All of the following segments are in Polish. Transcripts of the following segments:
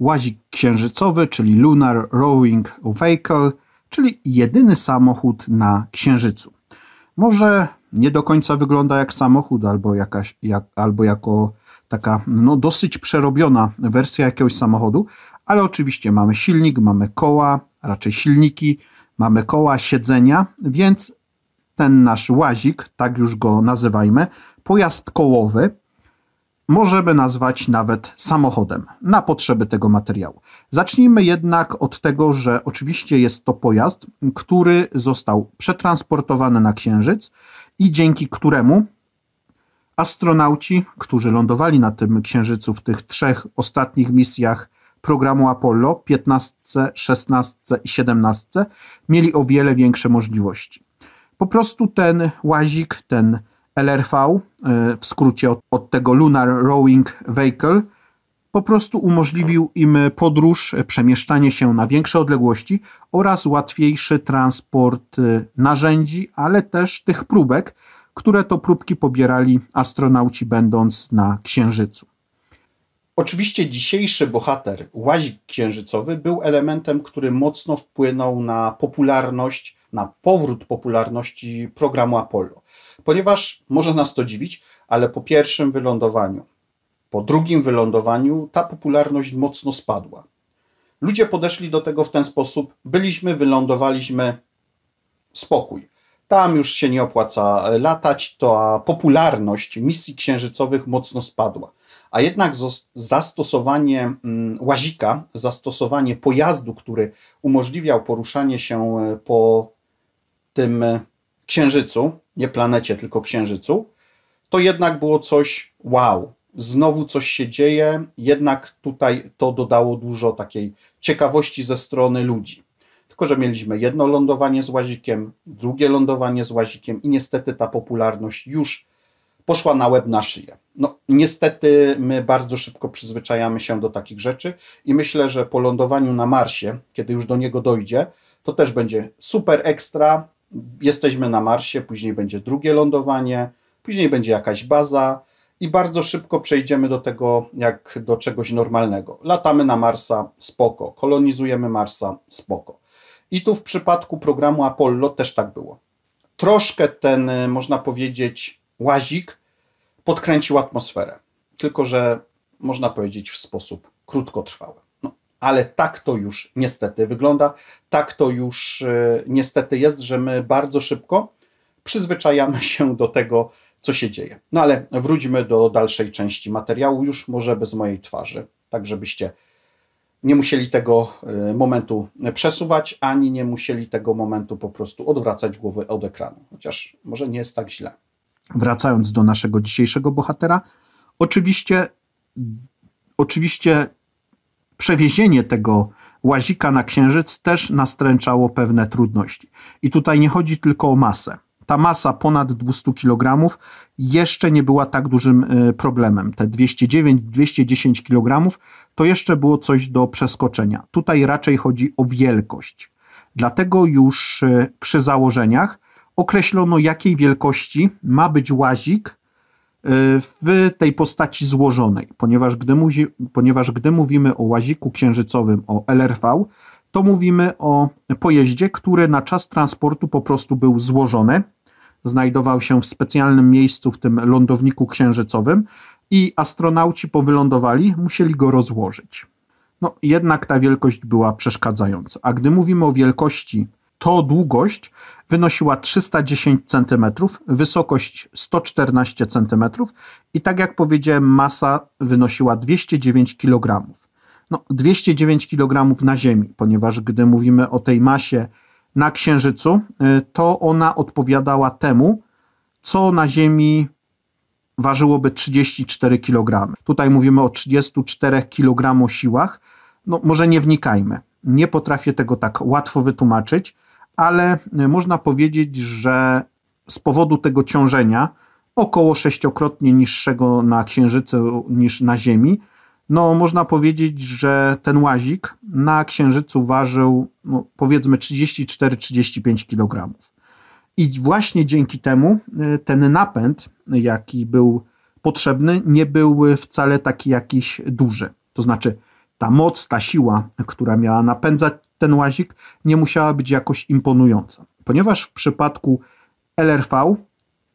łazik księżycowy, czyli Lunar Rowing Vehicle, czyli jedyny samochód na księżycu. Może nie do końca wygląda jak samochód, albo, jakaś, jak, albo jako taka no, dosyć przerobiona wersja jakiegoś samochodu, ale oczywiście mamy silnik, mamy koła, raczej silniki, mamy koła, siedzenia, więc ten nasz łazik, tak już go nazywajmy, pojazd kołowy, możemy nazwać nawet samochodem na potrzeby tego materiału. Zacznijmy jednak od tego, że oczywiście jest to pojazd, który został przetransportowany na Księżyc i dzięki któremu astronauci, którzy lądowali na tym Księżycu w tych trzech ostatnich misjach programu Apollo 15, 16 i 17, mieli o wiele większe możliwości. Po prostu ten łazik, ten LRV, e, w skrócie od, od tego Lunar Rowing Vehicle, po prostu umożliwił im podróż, e, przemieszczanie się na większe odległości oraz łatwiejszy transport e, narzędzi, ale też tych próbek, które to próbki pobierali astronauci będąc na Księżycu. Oczywiście dzisiejszy bohater, łazik księżycowy, był elementem, który mocno wpłynął na popularność, na powrót popularności programu Apollo ponieważ może nas to dziwić, ale po pierwszym wylądowaniu, po drugim wylądowaniu ta popularność mocno spadła. Ludzie podeszli do tego w ten sposób: byliśmy, wylądowaliśmy, spokój. Tam już się nie opłaca latać, to popularność misji księżycowych mocno spadła. A jednak zastosowanie mm, łazika, zastosowanie pojazdu, który umożliwiał poruszanie się e, po tym e, księżycu, nie planecie, tylko księżycu, to jednak było coś wow, znowu coś się dzieje, jednak tutaj to dodało dużo takiej ciekawości ze strony ludzi. Tylko, że mieliśmy jedno lądowanie z łazikiem, drugie lądowanie z łazikiem i niestety ta popularność już poszła na łeb na szyję. No, niestety my bardzo szybko przyzwyczajamy się do takich rzeczy i myślę, że po lądowaniu na Marsie, kiedy już do niego dojdzie, to też będzie super ekstra, jesteśmy na Marsie, później będzie drugie lądowanie, później będzie jakaś baza i bardzo szybko przejdziemy do tego jak do czegoś normalnego. Latamy na Marsa, spoko, kolonizujemy Marsa, spoko. I tu w przypadku programu Apollo też tak było. Troszkę ten, y, można powiedzieć, łazik podkręcił atmosferę, tylko że można powiedzieć w sposób krótkotrwały ale tak to już niestety wygląda, tak to już e, niestety jest, że my bardzo szybko przyzwyczajamy się do tego, co się dzieje. No ale wróćmy do dalszej części materiału, już może bez mojej twarzy, tak żebyście nie musieli tego e, momentu przesuwać, ani nie musieli tego momentu po prostu odwracać głowy od ekranu. Chociaż może nie jest tak źle. Wracając do naszego dzisiejszego bohatera, oczywiście, oczywiście przewiezienie tego łazika na księżyc też nastręczało pewne trudności. I tutaj nie chodzi tylko o masę. Ta masa ponad 200 kg jeszcze nie była tak dużym e, problemem. Te 209-210 kg to jeszcze było coś do przeskoczenia. Tutaj raczej chodzi o wielkość. Dlatego już e, przy założeniach określono, jakiej wielkości ma być łazik, Y, w tej postaci złożonej, ponieważ gdy, muzi, ponieważ gdy mówimy o łaziku księżycowym, o LRV, to mówimy o pojeździe, który na czas transportu po prostu był złożony, znajdował się w specjalnym miejscu, w tym lądowniku księżycowym, i astronauci po musieli go rozłożyć. No, jednak ta wielkość była przeszkadzająca. A gdy mówimy o wielkości to długość wynosiła 310 cm, wysokość 114 cm i tak jak powiedziałem, masa wynosiła 209 kg. No, 209 kg na Ziemi, ponieważ gdy mówimy o tej masie na Księżycu, y, to ona odpowiadała temu, co na Ziemi ważyłoby 34 kg. Tutaj mówimy o 34 kg siłach. No, może nie wnikajmy. Nie potrafię tego tak łatwo wytłumaczyć ale można powiedzieć, że z powodu tego ciążenia, około sześciokrotnie niższego na Księżycu niż na Ziemi, no można powiedzieć, że ten łazik na Księżycu ważył no, powiedzmy 34-35 kg. I właśnie dzięki temu y, ten napęd, jaki był potrzebny, nie był wcale taki jakiś duży. To znaczy ta moc, ta siła, która miała napędzać ten łazik nie musiała być jakoś imponująca, ponieważ w przypadku LRV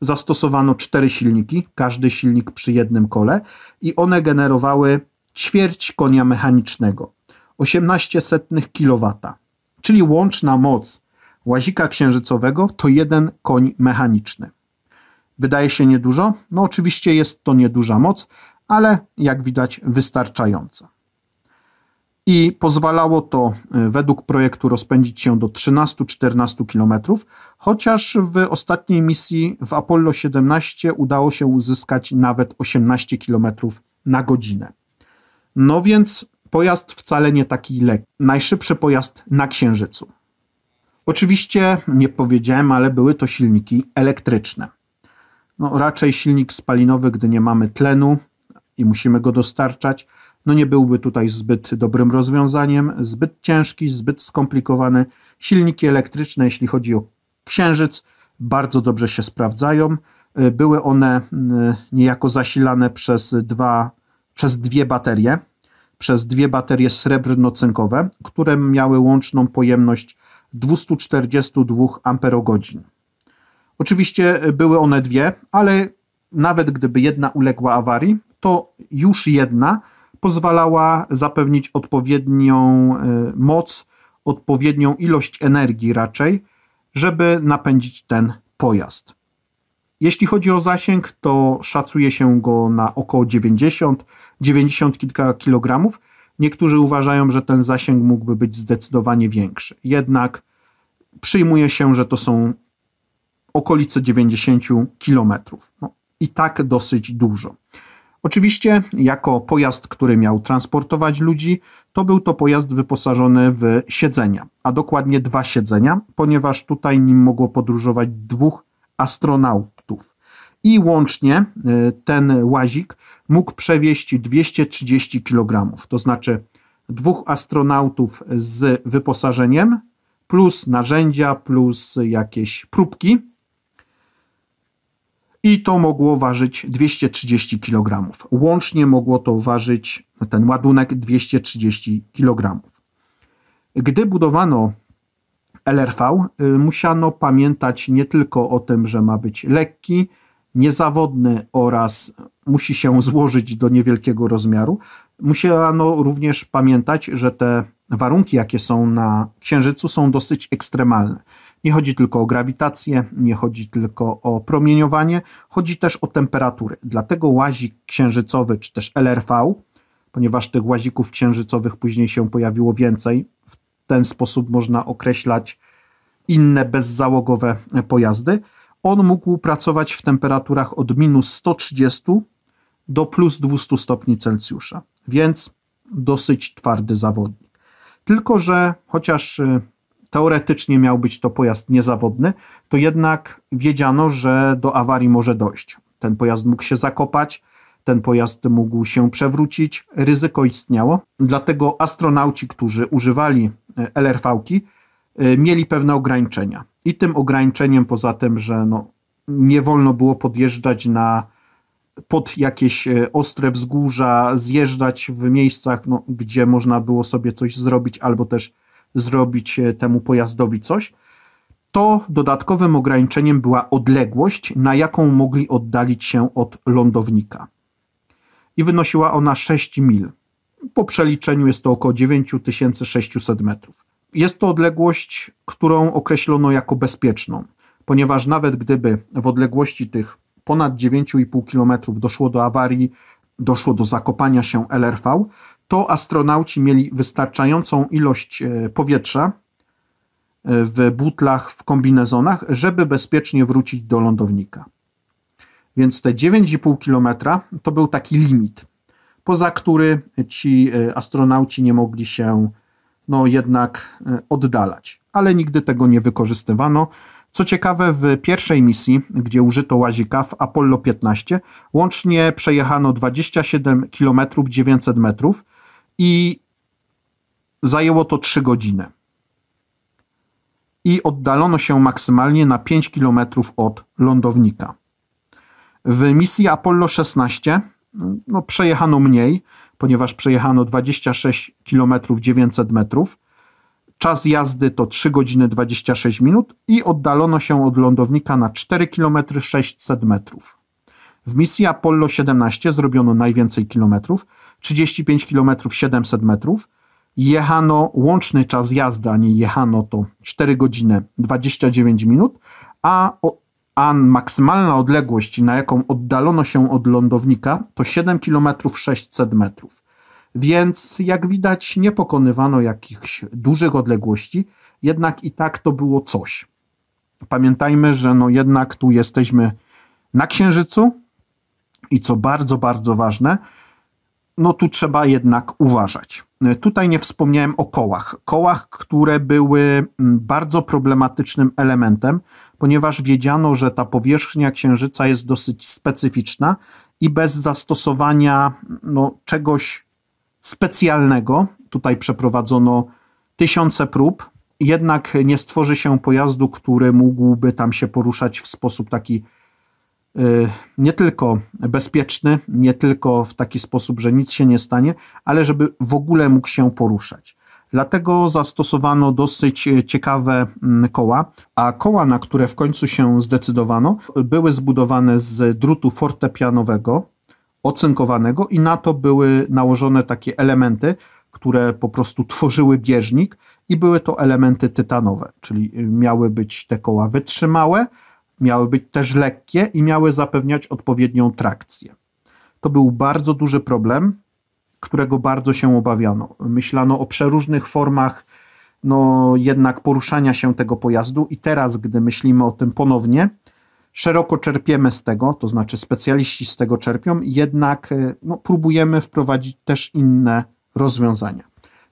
zastosowano cztery silniki, każdy silnik przy jednym kole i one generowały ćwierć konia mechanicznego, 18 kW, czyli łączna moc łazika księżycowego to jeden koń mechaniczny. Wydaje się niedużo, no oczywiście jest to nieduża moc, ale jak widać wystarczająca i pozwalało to y, według projektu rozpędzić się do 13-14 km, chociaż w ostatniej misji w Apollo 17 udało się uzyskać nawet 18 km na godzinę. No więc pojazd wcale nie taki lekki. Najszybszy pojazd na Księżycu. Oczywiście nie powiedziałem, ale były to silniki elektryczne. No, raczej silnik spalinowy, gdy nie mamy tlenu i musimy go dostarczać no nie byłby tutaj zbyt dobrym rozwiązaniem, zbyt ciężki, zbyt skomplikowany. Silniki elektryczne, jeśli chodzi o księżyc, bardzo dobrze się sprawdzają. Y, były one y, niejako zasilane przez, dwa, przez dwie baterie, przez dwie baterie srebrno-cynkowe, które miały łączną pojemność 242 amperogodzin. Oczywiście y, były one dwie, ale nawet gdyby jedna uległa awarii, to już jedna pozwalała zapewnić odpowiednią y, moc, odpowiednią ilość energii raczej, żeby napędzić ten pojazd. Jeśli chodzi o zasięg, to szacuje się go na około 90, 90 kilka kilogramów. Niektórzy uważają, że ten zasięg mógłby być zdecydowanie większy. Jednak przyjmuje się, że to są okolice 90 kilometrów. No, I tak dosyć dużo. Oczywiście, jako pojazd, który miał transportować ludzi, to był to pojazd wyposażony w siedzenia, a dokładnie dwa siedzenia, ponieważ tutaj nim mogło podróżować dwóch astronautów. I łącznie y, ten łazik mógł przewieźć 230 kg, to znaczy dwóch astronautów z wyposażeniem, plus narzędzia, plus jakieś próbki i to mogło ważyć 230 kg. Łącznie mogło to ważyć no, ten ładunek 230 kg. Gdy budowano LRV, y, musiano pamiętać nie tylko o tym, że ma być lekki, niezawodny oraz musi się złożyć do niewielkiego rozmiaru. Musiano również pamiętać, że te warunki, jakie są na Księżycu, są dosyć ekstremalne. Nie chodzi tylko o grawitację, nie chodzi tylko o promieniowanie, chodzi też o temperatury. Dlatego łazik księżycowy czy też LRV, ponieważ tych łazików księżycowych później się pojawiło więcej, w ten sposób można określać inne bezzałogowe pojazdy. On mógł pracować w temperaturach od minus 130 do plus 200 stopni Celsjusza, więc dosyć twardy zawodnik. Tylko, że chociaż y, teoretycznie miał być to pojazd niezawodny, to jednak wiedziano, że do awarii może dojść. Ten pojazd mógł się zakopać, ten pojazd mógł się przewrócić, ryzyko istniało. Dlatego astronauci, którzy używali e, LRV-ki, e, mieli pewne ograniczenia. I tym ograniczeniem, poza tym, że no, nie wolno było podjeżdżać na pod jakieś e, ostre wzgórza, zjeżdżać w miejscach, no, gdzie można było sobie coś zrobić, albo też zrobić e, temu pojazdowi coś, to dodatkowym ograniczeniem była odległość, na jaką mogli oddalić się od lądownika. I wynosiła ona 6 mil. Po przeliczeniu jest to około 9600 metrów. Jest to odległość, którą określono jako bezpieczną, ponieważ nawet gdyby w odległości tych ponad 9,5 km doszło do awarii, doszło do zakopania się LRV, to astronauci mieli wystarczającą ilość e, powietrza e, w butlach, w kombinezonach, żeby bezpiecznie wrócić do lądownika. Więc te 9,5 km to był taki limit, poza który ci e, astronauci nie mogli się no, jednak oddalać, ale nigdy tego nie wykorzystywano. Co ciekawe, w pierwszej misji, gdzie użyto łazika w Apollo 15, łącznie przejechano 27 km 900 metrów, i zajęło to 3 godziny. I oddalono się maksymalnie na 5 km od lądownika. W misji Apollo 16 no, przejechano mniej, ponieważ przejechano 26 km 900 metrów. Czas jazdy to 3 godziny 26 minut i oddalono się od lądownika na 4 km 600 metrów. W misji Apollo 17 zrobiono najwięcej kilometrów, 35 km 700 metrów. Jechano łączny czas jazdy, a nie jechano to 4 godziny 29 minut, a, a maksymalna odległość, na jaką oddalono się od lądownika, to 7 km 600 metrów. Więc jak widać, nie pokonywano jakichś dużych odległości, jednak i tak to było coś. Pamiętajmy, że no jednak tu jesteśmy na Księżycu, i co bardzo, bardzo ważne, no tu trzeba jednak uważać. Tutaj nie wspomniałem o kołach. Kołach, które były mm, bardzo problematycznym elementem, ponieważ wiedziano, że ta powierzchnia Księżyca jest dosyć specyficzna i bez zastosowania no, czegoś specjalnego, tutaj przeprowadzono tysiące prób, jednak nie stworzy się pojazdu, który mógłby tam się poruszać w sposób taki Y, nie tylko bezpieczny, nie tylko w taki sposób, że nic się nie stanie, ale żeby w ogóle mógł się poruszać. Dlatego zastosowano dosyć y, ciekawe mm, koła, a koła, na które w końcu się zdecydowano, były zbudowane z drutu fortepianowego, ocynkowanego i na to były nałożone takie elementy, które po prostu tworzyły bieżnik i były to elementy tytanowe, czyli y, miały być te koła wytrzymałe, Miały być też lekkie i miały zapewniać odpowiednią trakcję. To był bardzo duży problem, którego bardzo się obawiano. Myślano o przeróżnych formach no, jednak poruszania się tego pojazdu i teraz, gdy myślimy o tym ponownie, szeroko czerpiemy z tego, to znaczy specjaliści z tego czerpią, jednak e, no, próbujemy wprowadzić też inne rozwiązania.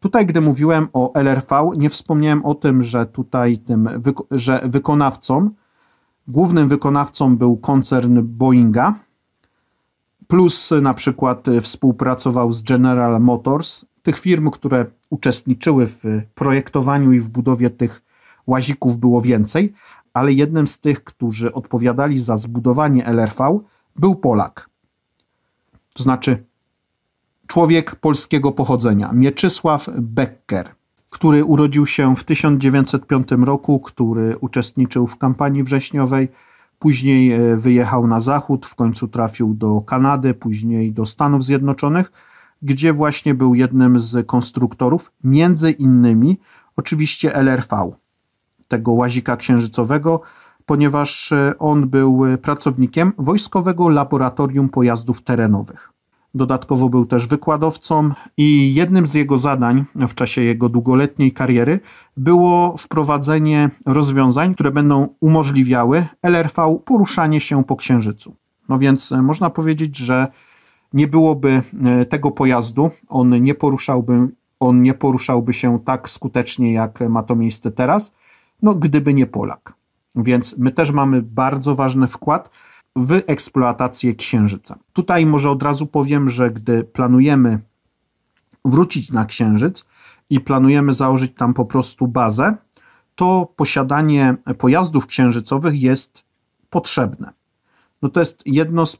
Tutaj, gdy mówiłem o LRV, nie wspomniałem o tym, że tutaj tym, że wykonawcom Głównym wykonawcą był koncern Boeinga, plus na przykład y, współpracował z General Motors, tych firm, które uczestniczyły w y, projektowaniu i w budowie tych łazików było więcej, ale jednym z tych, którzy odpowiadali za zbudowanie LRV, był Polak. To znaczy człowiek polskiego pochodzenia, Mieczysław Becker który urodził się w 1905 roku, który uczestniczył w kampanii wrześniowej, później e, wyjechał na zachód, w końcu trafił do Kanady, później do Stanów Zjednoczonych, gdzie właśnie był jednym z konstruktorów, między innymi oczywiście LRV, tego łazika księżycowego, ponieważ e, on był e, pracownikiem Wojskowego Laboratorium Pojazdów Terenowych. Dodatkowo był też wykładowcą i jednym z jego zadań w czasie jego długoletniej kariery było wprowadzenie rozwiązań, które będą umożliwiały LRV poruszanie się po Księżycu. No więc e, można powiedzieć, że nie byłoby e, tego pojazdu, on nie poruszałby, on nie poruszałby się tak skutecznie, jak ma to miejsce teraz, no gdyby nie Polak. Więc my też mamy bardzo ważny wkład wyeksploatację Księżyca. Tutaj może od razu powiem, że gdy planujemy wrócić na Księżyc i planujemy założyć tam po prostu bazę, to posiadanie pojazdów księżycowych jest potrzebne. No to, jest jedno z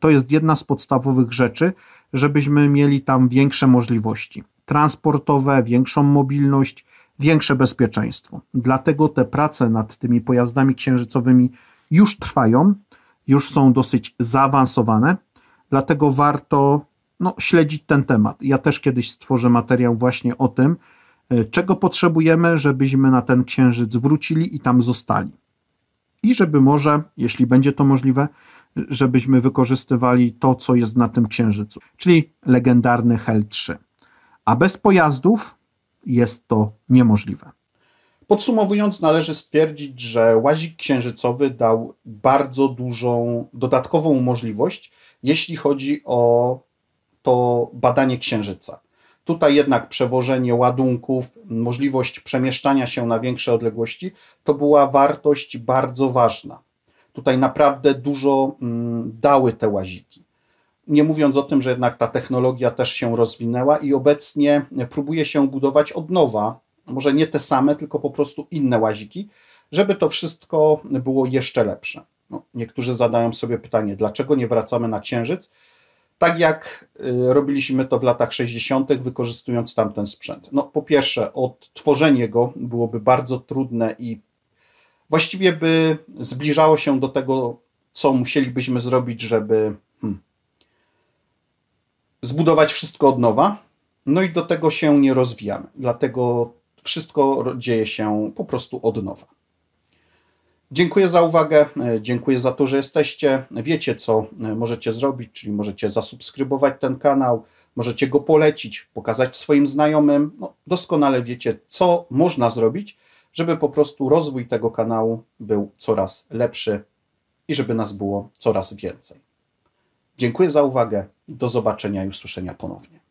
to jest jedna z podstawowych rzeczy, żebyśmy mieli tam większe możliwości transportowe, większą mobilność, większe bezpieczeństwo. Dlatego te prace nad tymi pojazdami księżycowymi już trwają już są dosyć zaawansowane, dlatego warto no, śledzić ten temat. Ja też kiedyś stworzę materiał właśnie o tym, e, czego potrzebujemy, żebyśmy na ten księżyc wrócili i tam zostali. I żeby może, jeśli będzie to możliwe, żebyśmy wykorzystywali to, co jest na tym księżycu, czyli legendarny Hel 3. A bez pojazdów jest to niemożliwe. Podsumowując, należy stwierdzić, że łazik księżycowy dał bardzo dużą dodatkową możliwość, jeśli chodzi o to badanie księżyca. Tutaj jednak przewożenie ładunków, możliwość przemieszczania się na większe odległości to była wartość bardzo ważna. Tutaj naprawdę dużo mm, dały te łaziki. Nie mówiąc o tym, że jednak ta technologia też się rozwinęła i obecnie próbuje się budować od nowa może nie te same, tylko po prostu inne łaziki, żeby to wszystko było jeszcze lepsze. No, niektórzy zadają sobie pytanie, dlaczego nie wracamy na Księżyc, tak jak y, robiliśmy to w latach 60., wykorzystując tamten sprzęt. No, po pierwsze, odtworzenie go byłoby bardzo trudne i właściwie by zbliżało się do tego, co musielibyśmy zrobić, żeby hmm, zbudować wszystko od nowa. No i do tego się nie rozwijamy. Dlatego wszystko dzieje się po prostu od nowa. Dziękuję za uwagę, e, dziękuję za to, że jesteście. Wiecie, co e, możecie zrobić, czyli możecie zasubskrybować ten kanał, możecie go polecić, pokazać swoim znajomym. No, doskonale wiecie, co można zrobić, żeby po prostu rozwój tego kanału był coraz lepszy i żeby nas było coraz więcej. Dziękuję za uwagę. Do zobaczenia i usłyszenia ponownie.